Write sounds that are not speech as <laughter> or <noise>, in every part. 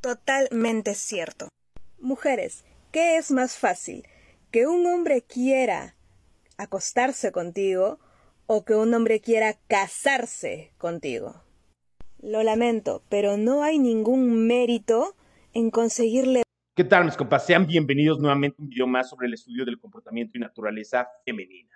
Totalmente cierto. Mujeres, ¿qué es más fácil? ¿Que un hombre quiera acostarse contigo o que un hombre quiera casarse contigo? Lo lamento, pero no hay ningún mérito en conseguirle. ¿Qué tal, mis compas? Sean bienvenidos nuevamente a un video más sobre el estudio del comportamiento y naturaleza femenina.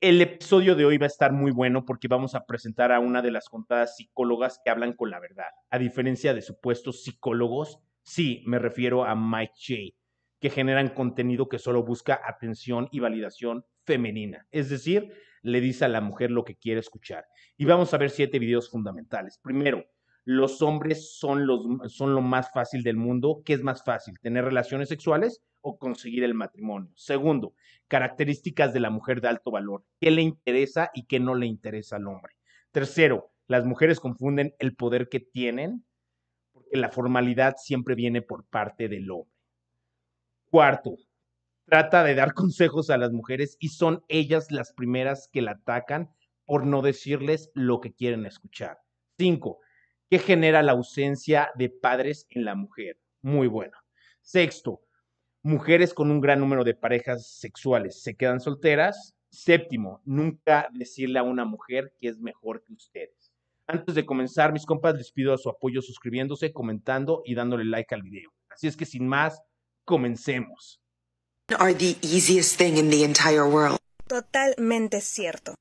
El episodio de hoy va a estar muy bueno porque vamos a presentar a una de las contadas psicólogas que hablan con la verdad, a diferencia de supuestos psicólogos, sí, me refiero a Mike que generan contenido que solo busca atención y validación femenina, es decir, le dice a la mujer lo que quiere escuchar. Y vamos a ver siete videos fundamentales. Primero, los hombres son, los, son lo más fácil del mundo. ¿Qué es más fácil? ¿Tener relaciones sexuales o conseguir el matrimonio? Segundo, características de la mujer de alto valor. ¿Qué le interesa y qué no le interesa al hombre? Tercero, las mujeres confunden el poder que tienen porque la formalidad siempre viene por parte del hombre. Cuarto, trata de dar <laughs> consejos a las mujeres y son ellas las primeras que la atacan por no decirles lo que quieren escuchar. Cinco, ¿Qué genera la ausencia de padres en la mujer. Muy bueno. Sexto, mujeres con un gran número de parejas sexuales se quedan solteras. Séptimo, nunca decirle a una mujer que es mejor que ustedes. Antes de comenzar, mis compas, les pido su apoyo suscribiéndose, comentando y dándole like al video. Así es que sin más, comencemos. Totalmente cierto.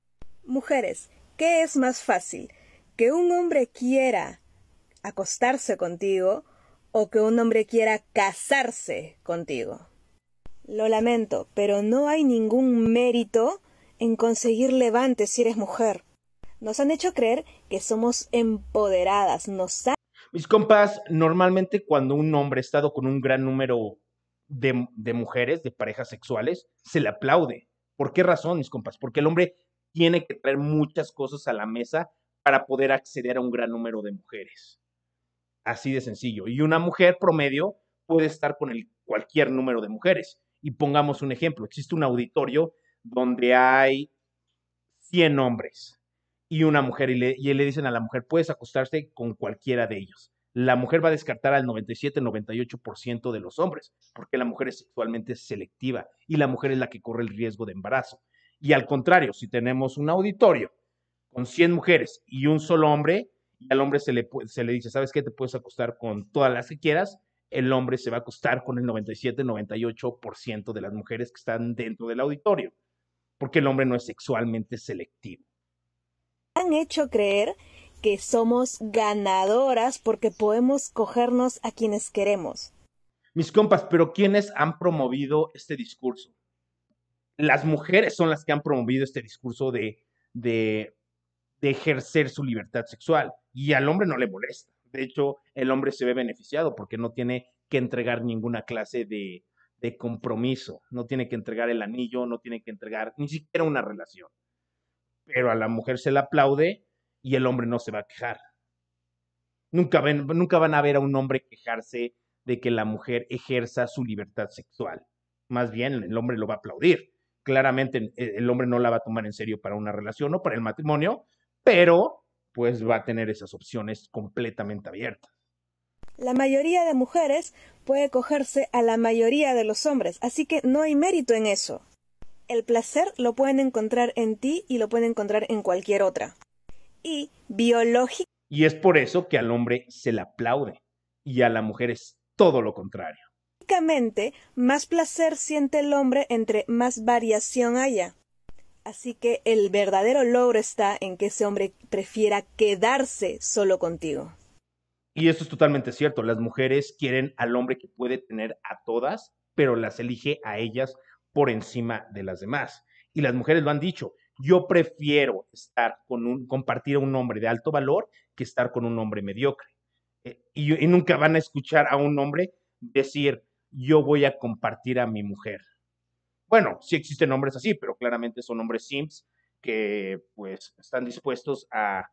Mujeres, ¿qué es más fácil? que un hombre quiera acostarse contigo o que un hombre quiera casarse contigo. Lo lamento, pero no hay ningún mérito en conseguir levante si eres mujer. Nos han hecho creer que somos empoderadas, Mis compas, normalmente cuando un hombre ha estado con un gran número de, de mujeres, de parejas sexuales, se le aplaude. ¿Por qué razón, mis compas? Porque el hombre tiene que traer muchas cosas a la mesa para poder acceder a un gran número de mujeres. Así de sencillo. Y una mujer promedio puede estar con el, cualquier número de mujeres. Y pongamos un ejemplo, existe un auditorio donde hay 100 hombres y una mujer, y le, y le dicen a la mujer, puedes acostarse con cualquiera de ellos. La mujer va a descartar al 97-98% de los hombres, porque la mujer es sexualmente selectiva y la mujer es la que corre el riesgo de embarazo. Y al contrario, si tenemos un auditorio con 100 mujeres y un solo hombre, y al hombre se le, se le dice, ¿sabes qué? Te puedes acostar con todas las que quieras, el hombre se va a acostar con el 97-98% de las mujeres que están dentro del auditorio, porque el hombre no es sexualmente selectivo. Han hecho creer que somos ganadoras porque podemos cogernos a quienes queremos. Mis compas, pero ¿quiénes han promovido este discurso? Las mujeres son las que han promovido este discurso de, de de ejercer su libertad sexual y al hombre no le molesta. De hecho, el hombre se ve beneficiado porque no tiene que entregar ninguna clase de, compromiso, no tiene que entregar el anillo, no tiene que entregar ni siquiera una relación. Pero a la mujer se la aplaude y el hombre no se va a quejar. Nunca, nunca van a ver a un hombre quejarse de que la mujer ejerza su libertad sexual. Más bien, el hombre lo va a aplaudir. Claramente el hombre no la va a tomar en serio para una relación o para el matrimonio, pero pues va a tener esas opciones completamente abiertas. La mayoría de mujeres puede cogerse a la mayoría de los hombres, así que no hay mérito en eso. El placer lo pueden encontrar en ti y lo pueden encontrar en cualquier otra. Y biológicamente, Y es por eso que al hombre se le aplaude y a la mujer es todo lo contrario. Más placer siente el hombre entre más variación haya. Así que el verdadero logro está en que ese hombre prefiera quedarse solo contigo. Y esto es totalmente cierto. Las mujeres quieren al hombre que puede tener a todas, pero las elige a ellas por encima de las demás. Y las mujeres lo han dicho. Yo prefiero estar con un, compartir a un hombre de alto valor que estar con un hombre mediocre. Eh, y nunca van a escuchar a un hombre decir, yo voy a compartir a mi mujer bueno, sí existen hombres así, pero claramente son hombres sims que pues están dispuestos a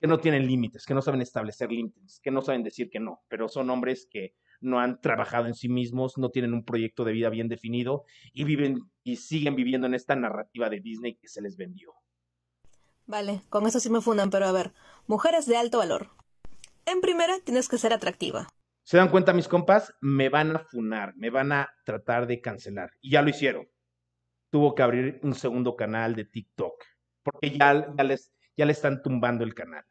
que no tienen límites, que no saben establecer límites, que no saben decir que no, pero son hombres que no han trabajado en sí mismos, no tienen un proyecto de vida bien definido y viven y siguen viviendo en esta narrativa de Disney que se les vendió. Vale, con eso sí me fundan, pero a ver, mujeres de alto valor. En primera, tienes que ser atractiva se dan cuenta mis compas, me van a funar, me van a tratar de cancelar. Y ya lo hicieron. Tuvo que abrir un segundo canal de TikTok, porque ya, ya, les, ya le están tumbando el canal.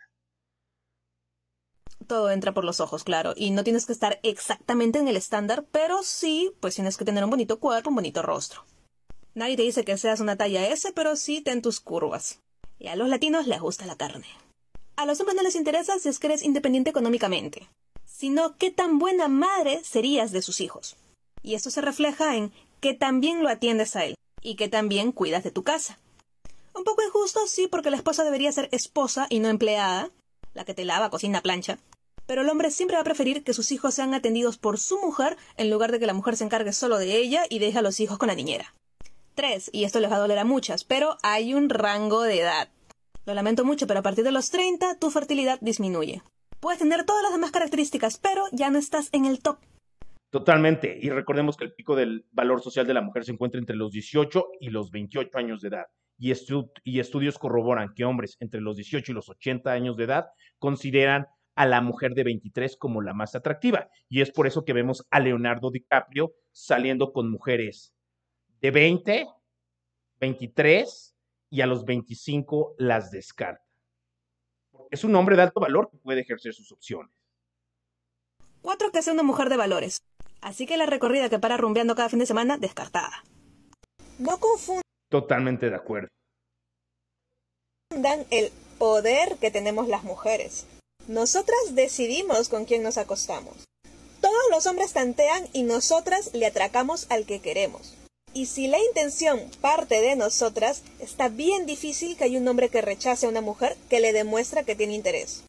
Todo entra por los ojos, claro. Y no tienes que estar exactamente en el estándar, pero sí, pues tienes que tener un bonito cuerpo, un bonito rostro. Nadie te dice que seas una talla S, pero sí ten tus curvas. Y a los latinos les gusta la carne. A los hombres no les interesa si es que eres independiente económicamente sino qué tan buena madre serías de sus hijos. Y esto se refleja en que también lo atiendes a él y que también cuidas de tu casa. Un poco injusto, sí, porque la esposa debería ser esposa y no empleada, la que te lava, cocina, plancha. Pero el hombre siempre va a preferir que sus hijos sean atendidos por su mujer en lugar de que la mujer se encargue solo de ella y deje a los hijos con la niñera. Tres, Y esto les va a doler a muchas, pero hay un rango de edad. Lo lamento mucho, pero a partir de los 30 tu fertilidad disminuye. Puedes tener todas las demás características, pero ya no estás en el top. Totalmente. Y recordemos que el pico del valor social de la mujer se encuentra entre los 18 y los 28 años de edad. Y, estudios corroboran que hombres entre los 18 y los 80 años de edad consideran a la mujer de 23 como la más atractiva. Y es por eso que vemos a Leonardo DiCaprio saliendo con mujeres de 20, 23 y a los 25 las descarta es un hombre de alto valor que puede ejercer sus opciones. Cuatro que sea una mujer de valores. Así que la recorrida que para rumbeando cada fin de semana, descartada. No confundan. Totalmente de acuerdo. Dan el poder que tenemos las mujeres. Nosotras decidimos con quién nos acostamos. Todos los hombres tantean y nosotras le atracamos al que queremos. Y si la intención parte de nosotras, está bien difícil que haya un hombre que rechace a una mujer que le demuestra que tiene interés.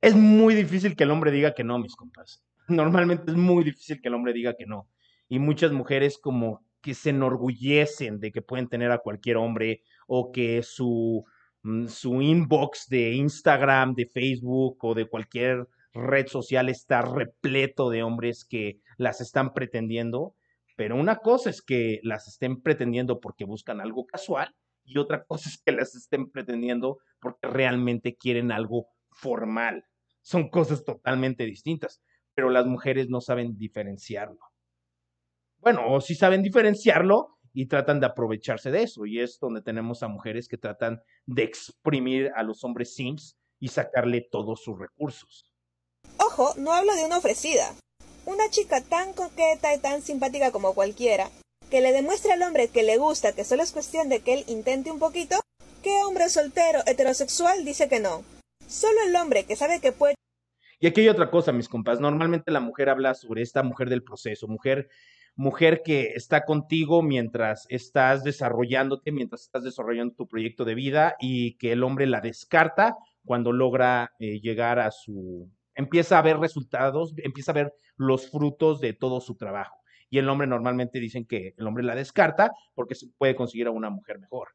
Es muy difícil que el hombre diga que no, mis compas. <laughs> Normalmente es muy difícil que el hombre diga que no. Y muchas mujeres como que se enorgullecen de que pueden tener a cualquier hombre o que su, mm, su inbox de Instagram, de Facebook o de cualquier red social está repleto de hombres que las están pretendiendo pero una cosa es que las estén pretendiendo porque buscan algo casual y otra cosa es que las estén pretendiendo porque realmente quieren algo formal. Son cosas totalmente distintas, pero las mujeres no saben diferenciarlo. Bueno, o sí saben diferenciarlo y tratan de aprovecharse de eso. Y es donde tenemos a mujeres que tratan de exprimir a los hombres sims y sacarle todos sus recursos. Ojo, no hablo de una ofrecida, una chica tan coqueta y tan simpática como cualquiera, que le demuestre al hombre que le gusta, que solo es cuestión de que él intente un poquito, ¿qué hombre soltero, heterosexual dice que no? Solo el hombre que sabe que puede... Y aquí hay otra cosa, mis compas. Normalmente la mujer habla sobre esta mujer del proceso, mujer mujer que está contigo mientras estás desarrollándote, mientras estás desarrollando tu proyecto de vida y que el hombre la descarta cuando logra eh, llegar a su, empieza a ver resultados, empieza a ver los frutos de todo su trabajo. Y el hombre normalmente dicen que el hombre la descarta porque se puede conseguir a una mujer mejor.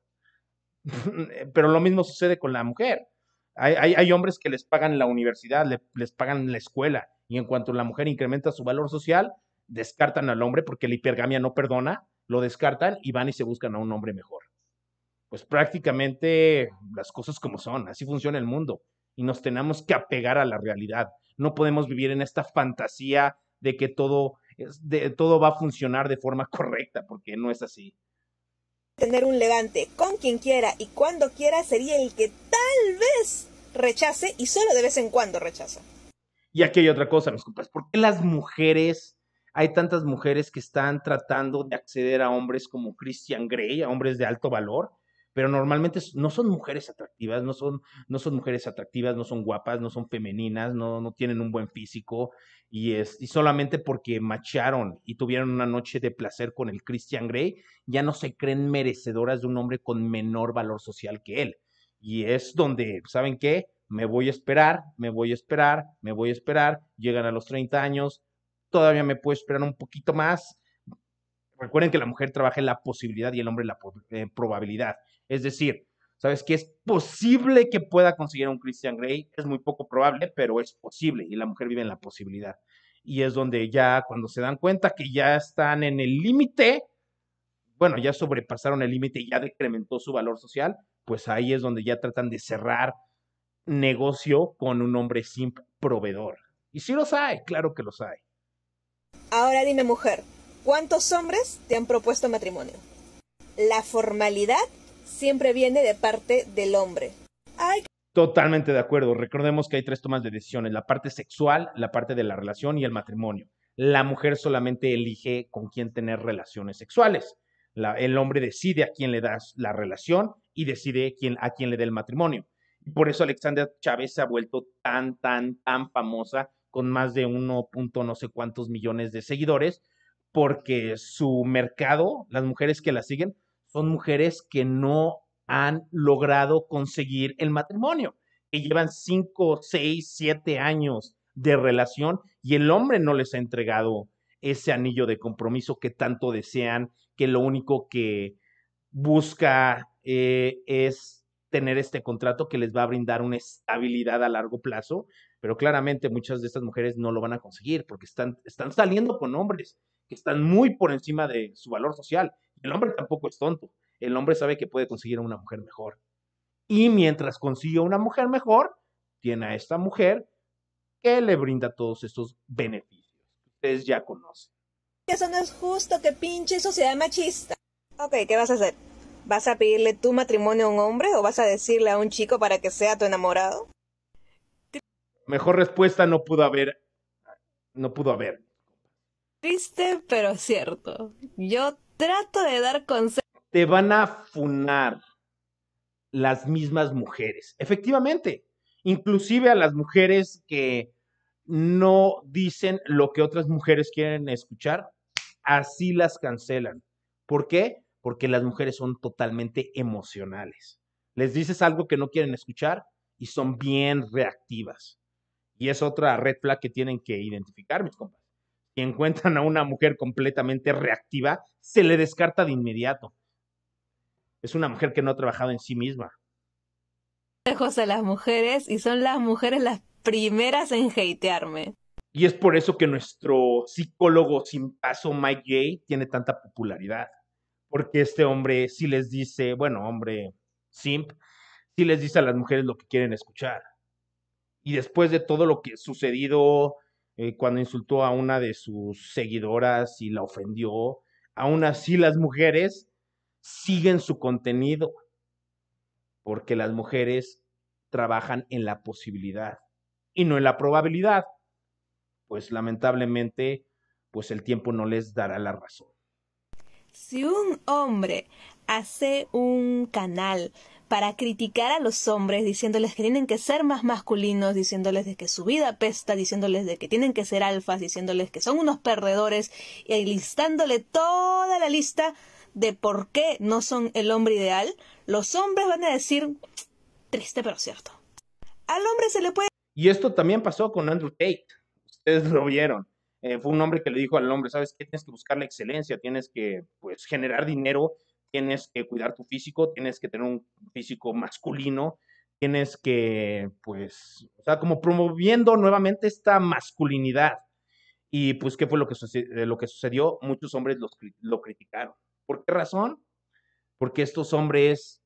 <laughs> Pero lo mismo sucede con la mujer. Hay, hombres que les pagan la universidad, les pagan la escuela, y en cuanto la mujer incrementa su valor social, descartan al hombre porque la hipergamia no perdona, lo descartan y van y se buscan a un hombre mejor. Pues prácticamente las cosas como son, así funciona el mundo y nos tenemos que apegar a la realidad. No podemos vivir en esta fantasía de que todo, de, todo va a funcionar de forma correcta, porque no es así. Tener un levante con quien quiera y cuando quiera sería el que tal vez rechace y solo de vez en cuando rechaza. Y aquí hay otra cosa, mis compas, ¿por qué las mujeres, hay tantas mujeres que están tratando de acceder a hombres como Christian Grey, a hombres de alto valor? pero normalmente no son mujeres atractivas, no son, no son mujeres atractivas, no son guapas, no son femeninas, no, no tienen un buen físico, y, es, y solamente porque macharon y tuvieron una noche de placer con el Christian Grey, ya no se creen merecedoras de un hombre con menor valor social que él. Y es donde, ¿saben qué? Me voy a esperar, me voy a esperar, me voy a esperar, llegan a los 30 años, todavía me puedo esperar un poquito más, Recuerden que la mujer trabaja en la posibilidad y el hombre en la eh, probabilidad. Es decir, ¿sabes qué? Es posible que pueda conseguir un Christian Grey. Es muy poco probable, pero es posible. Y la mujer vive en la posibilidad. Y es donde ya, cuando se dan cuenta que ya están en el límite, bueno, ya sobrepasaron el límite y ya decrementó su valor social, pues ahí es donde ya tratan de cerrar negocio con un hombre sin proveedor. Y si los hay, claro que los hay. Ahora dime mujer, ¿Cuántos hombres te han propuesto matrimonio? La formalidad siempre viene de parte del hombre. Totalmente de acuerdo. Recordemos que hay tres tomas de decisiones, la parte sexual, la parte de la relación y el matrimonio. La mujer solamente elige con quién tener relaciones sexuales. el hombre decide a quién le das la relación y decide a quién le dé el matrimonio. por eso Alexandra Chávez se ha vuelto tan, tan, tan famosa con más de 1. no sé cuántos millones de seguidores, porque su mercado, las mujeres que la siguen, son mujeres que no han logrado conseguir el matrimonio, que llevan cinco, seis, siete años de relación y el hombre no les ha entregado ese anillo de compromiso que tanto desean, que lo único que busca eh, es tener este contrato que les va a brindar una estabilidad a largo plazo, pero claramente muchas de estas mujeres no lo van a conseguir porque están saliendo con hombres que están muy por encima de su valor social. El hombre tampoco es tonto. El hombre sabe que puede conseguir una mujer mejor. Y mientras consigue una mujer mejor, tiene a esta mujer que le brinda todos estos beneficios. Ustedes ya conocen. Eso no es justo, que pinche sociedad machista. Ok, ¿qué vas a hacer? ¿Vas a pedirle tu matrimonio a un hombre o vas a decirle a un chico para que sea tu enamorado? Mejor respuesta no pudo haber. No pudo haber. Triste, pero cierto. Yo trato de dar consejos. Te van a funar las mismas mujeres. Efectivamente, inclusive a las mujeres que no dicen lo que otras mujeres quieren escuchar, así las cancelan. ¿Por qué? Porque las mujeres son totalmente emocionales. Les dices algo que no quieren escuchar y son bien reactivas. Y es otra red flag que tienen que identificar, mis compañeros encuentran a una mujer completamente reactiva, se le descarta de inmediato. Es una mujer que no ha trabajado en sí misma. Lejos a las mujeres y son las mujeres las primeras en hatearme. Y es por eso que nuestro psicólogo sin paso, Mike Gay, tiene tanta popularidad. Porque este hombre sí les dice, bueno, hombre simp, sí les dice a las mujeres lo que quieren escuchar. Y después de todo lo que ha sucedido eh, cuando insultó a una de sus seguidoras y la ofendió. Aún así, las mujeres siguen su contenido, porque las mujeres trabajan en la posibilidad y no en la probabilidad. Pues lamentablemente, pues el tiempo no les dará la razón. Si un hombre hace un canal para criticar a los hombres, diciéndoles que tienen que ser más masculinos, diciéndoles de que su vida pesta, diciéndoles de que tienen que ser alfas, diciéndoles que son unos perdedores y listándole toda la lista de por qué no son el hombre ideal, los hombres van a decir triste pero cierto. Al hombre se le puede... Y esto también pasó con Andrew Tate, ustedes lo vieron. Eh, fue un hombre que le dijo al hombre, sabes que tienes que buscar la excelencia, tienes que pues generar dinero tienes que cuidar tu físico, tienes que tener un físico masculino, tienes que, pues, o sea, como promoviendo nuevamente esta masculinidad. Y pues, ¿qué fue lo que, eh, sucedió? Muchos hombres lo, criticaron. ¿Por qué razón? Porque estos hombres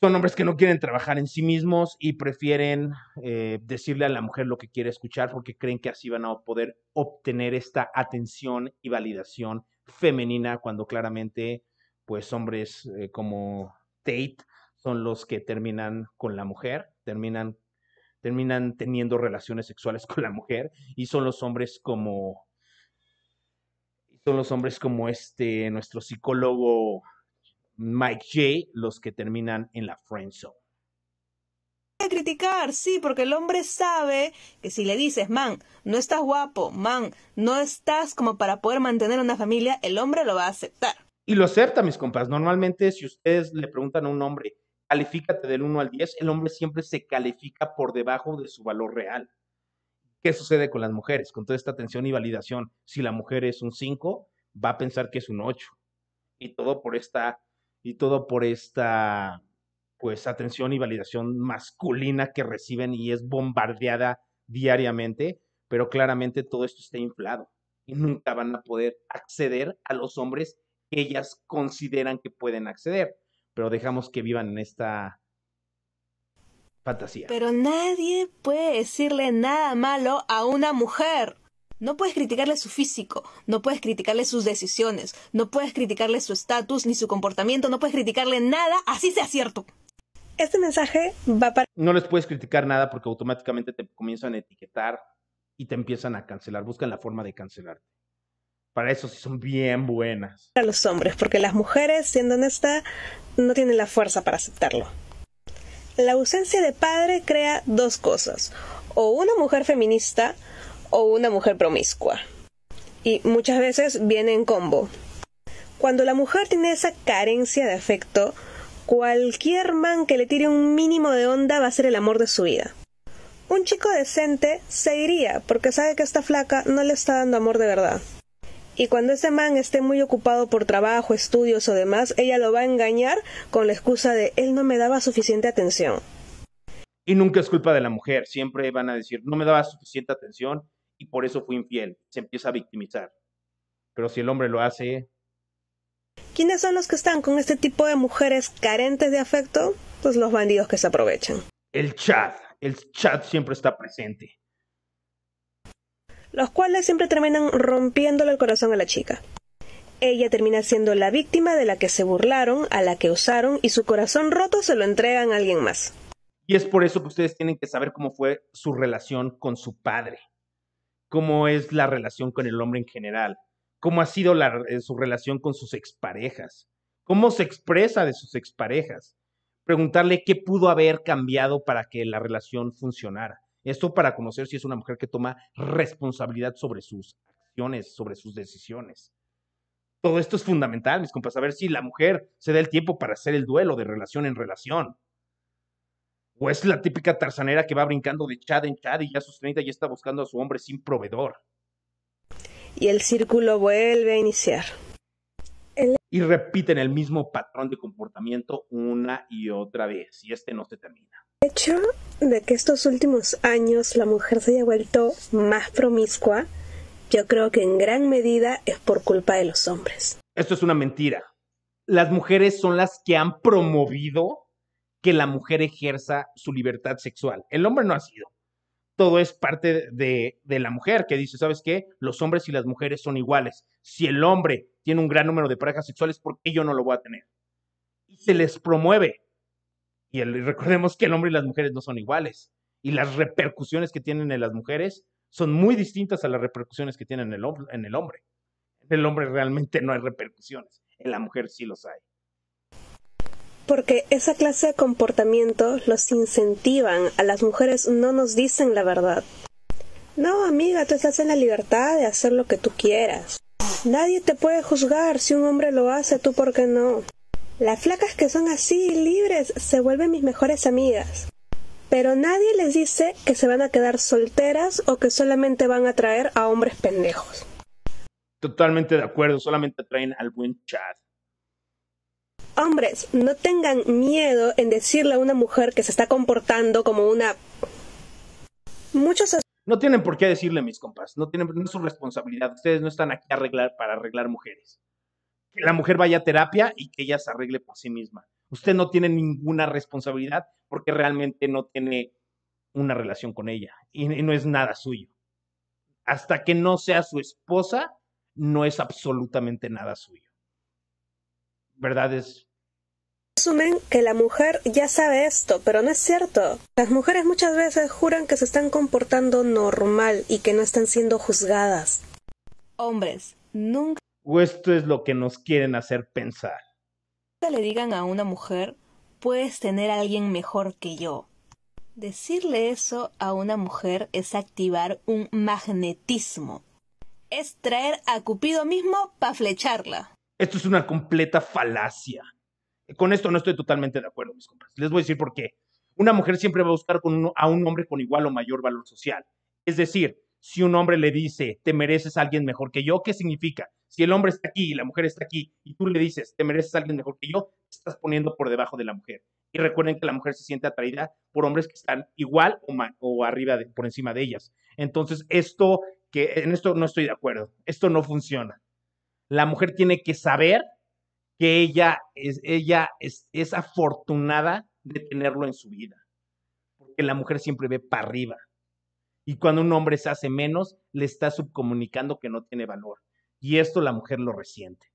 son hombres que no quieren trabajar en sí mismos y prefieren eh, decirle a la mujer lo que quiere escuchar porque creen que así van a poder obtener esta atención y validación femenina cuando claramente pues hombres eh, como Tate son los que terminan con la mujer, terminan, terminan teniendo relaciones sexuales con la mujer y son los hombres como son los hombres como este nuestro psicólogo Mike J los que terminan en la friend zone criticar, sí, porque el hombre sabe que si le dices, man, no estás guapo, man, no estás como para poder mantener una familia, el hombre lo va a aceptar. Y lo acepta, mis compas. Normalmente, si ustedes le preguntan a un hombre, califícate del 1 al 10, el hombre siempre se califica por debajo de su valor real. ¿Qué sucede con las mujeres? Con toda esta atención y validación, si la mujer es un 5, va a pensar que es un 8. Y todo por esta, y todo por esta pues atención y validación masculina que reciben y es bombardeada diariamente, pero claramente todo esto está inflado y nunca van a poder acceder a los hombres que ellas consideran que pueden acceder, pero dejamos que vivan en esta fantasía. Pero nadie puede decirle nada malo a una mujer. No puedes criticarle su físico, no puedes criticarle sus decisiones, no puedes criticarle su estatus ni su comportamiento, no puedes criticarle nada, así sea cierto este mensaje va para... No les puedes criticar nada porque automáticamente te comienzan a etiquetar y te empiezan a cancelar, buscan la forma de cancelar. Para eso sí son bien buenas. Para los hombres, porque las mujeres, siendo honesta, no tienen la fuerza para aceptarlo. La ausencia de padre crea dos cosas, o una mujer feminista o una mujer promiscua. Y muchas veces viene en combo. Cuando la mujer tiene esa carencia de afecto, Cualquier man que le tire un mínimo de onda va a ser el amor de su vida. Un chico decente se iría porque sabe que esta flaca no le está dando amor de verdad. Y cuando ese man esté muy ocupado por trabajo, estudios o demás, ella lo va a engañar con la excusa de él no me daba suficiente atención. Y nunca es culpa de la mujer, siempre van a decir no me daba suficiente atención y por eso fui infiel. Se empieza a victimizar. Pero si el hombre lo hace, ¿Quiénes son los que están con este tipo de mujeres carentes de afecto? Pues los bandidos que se aprovechan. El chat, el chat siempre está presente. Los cuales siempre terminan rompiéndole el corazón a la chica. Ella termina siendo la víctima de la que se burlaron, a la que usaron y su corazón roto se lo entregan a alguien más. Y es por eso que ustedes tienen que saber cómo fue su relación con su padre, cómo es la relación con el hombre en general, cómo ha sido eh, su relación con sus exparejas, cómo se expresa de sus exparejas, preguntarle qué pudo haber cambiado para que la relación funcionara. Esto para conocer si es una mujer que toma responsabilidad sobre sus acciones, sobre sus decisiones. Todo esto es fundamental, mis compas, a ver si la mujer se da el tiempo para hacer el duelo de relación en relación. O es la típica tarzanera que va brincando de chat en chat y ya a sus 30 ya está buscando a su hombre sin proveedor y el círculo vuelve a iniciar. Y repiten el mismo patrón de comportamiento una y otra vez, y este no se termina. El hecho de que estos últimos años la mujer se haya vuelto más promiscua, yo creo que en gran medida es por culpa de los hombres. Esto es una mentira. Las mujeres son las que han promovido que la mujer ejerza su libertad sexual. El hombre no ha sido todo es parte de, la mujer, que dice, ¿sabes qué? Los hombres y las mujeres son iguales. Si el hombre tiene un gran número de parejas sexuales, ¿por qué yo no lo voy a tener? Y se les promueve. Y recordemos que el hombre y las mujeres no son iguales. Y las repercusiones que tienen en las mujeres son muy distintas a las repercusiones que tienen en el, en el hombre. En el hombre realmente no hay repercusiones, en la mujer sí los hay porque esa clase de comportamiento los incentivan, a las mujeres no nos dicen la verdad. No, amiga, tú estás en la libertad de hacer lo que tú quieras. Nadie te puede juzgar si un hombre lo hace, tú por qué no. Las flacas que son así libres se vuelven mis mejores amigas. Pero nadie les dice que se van a quedar solteras o que solamente van a traer a hombres pendejos. Totalmente de acuerdo, solamente traen al buen chat hombres, no tengan miedo en decirle a una mujer que se está comportando como una... Muchos... No tienen por qué decirle, mis compas, no, tienen, es su responsabilidad, ustedes no están aquí a arreglar, para arreglar mujeres. Que la mujer vaya a terapia y que ella se arregle por sí misma. Usted no tiene ninguna responsabilidad porque realmente no tiene una relación con ella y, no es nada suyo. Hasta que no sea su esposa, no es absolutamente nada suyo ¿Verdad? Es... Asumen que la mujer ya sabe esto, pero no es cierto. Las mujeres muchas veces juran que se están comportando normal y que no están siendo juzgadas. Hombres, nunca... O esto es lo que nos quieren hacer pensar. Nunca le digan a una mujer, puedes tener a alguien mejor que yo. Decirle eso a una mujer es activar un magnetismo. Es traer a Cupido mismo para flecharla. Esto es una completa falacia. Con esto no estoy totalmente de acuerdo, mis compas. Les voy a decir por qué. Una mujer siempre va a buscar a un hombre con igual o mayor valor social. Es decir, si un hombre le dice, te mereces a alguien mejor que yo, ¿qué significa? Si el hombre está aquí y la mujer está aquí y tú le dices, te mereces a alguien mejor que yo, te estás poniendo por debajo de la mujer. Y recuerden que la mujer se siente atraída por hombres que están igual o, arriba, por encima de ellas. Entonces, esto, que en esto no estoy de acuerdo. Esto no funciona. La mujer tiene que saber que ella es, ella es, afortunada de tenerlo en su vida, porque la mujer siempre ve para arriba. Y cuando un hombre se hace menos, le está subcomunicando que no tiene valor. Y esto la mujer lo resiente.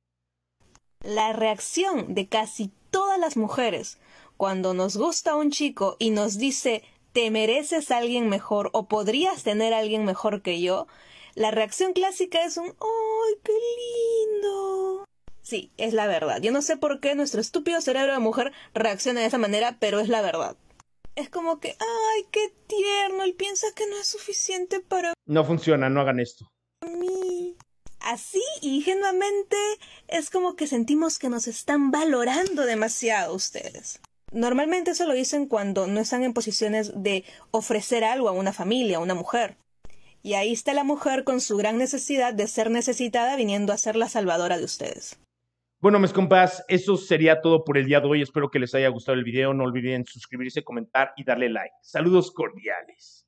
La reacción de casi todas las mujeres cuando nos gusta un chico y nos dice te mereces a alguien mejor o podrías tener a alguien mejor que yo, la reacción clásica es un ¡ay, qué lindo! Sí, es la verdad. Yo no sé por qué nuestro estúpido cerebro de mujer reacciona de esa manera, pero es la verdad. Es como que, ay, qué tierno, él piensa que no es suficiente para... No funciona, no hagan esto. A Mí. Así, ingenuamente, es como que sentimos que nos están valorando demasiado ustedes. Normalmente eso lo dicen cuando no están en posiciones de ofrecer algo a una familia, a una mujer. Y ahí está la mujer con su gran necesidad de ser necesitada viniendo a ser la salvadora de ustedes. Bueno, mis compas, eso sería todo por el día de hoy. Espero que les haya gustado el video. No olviden suscribirse, comentar y darle like. Saludos cordiales.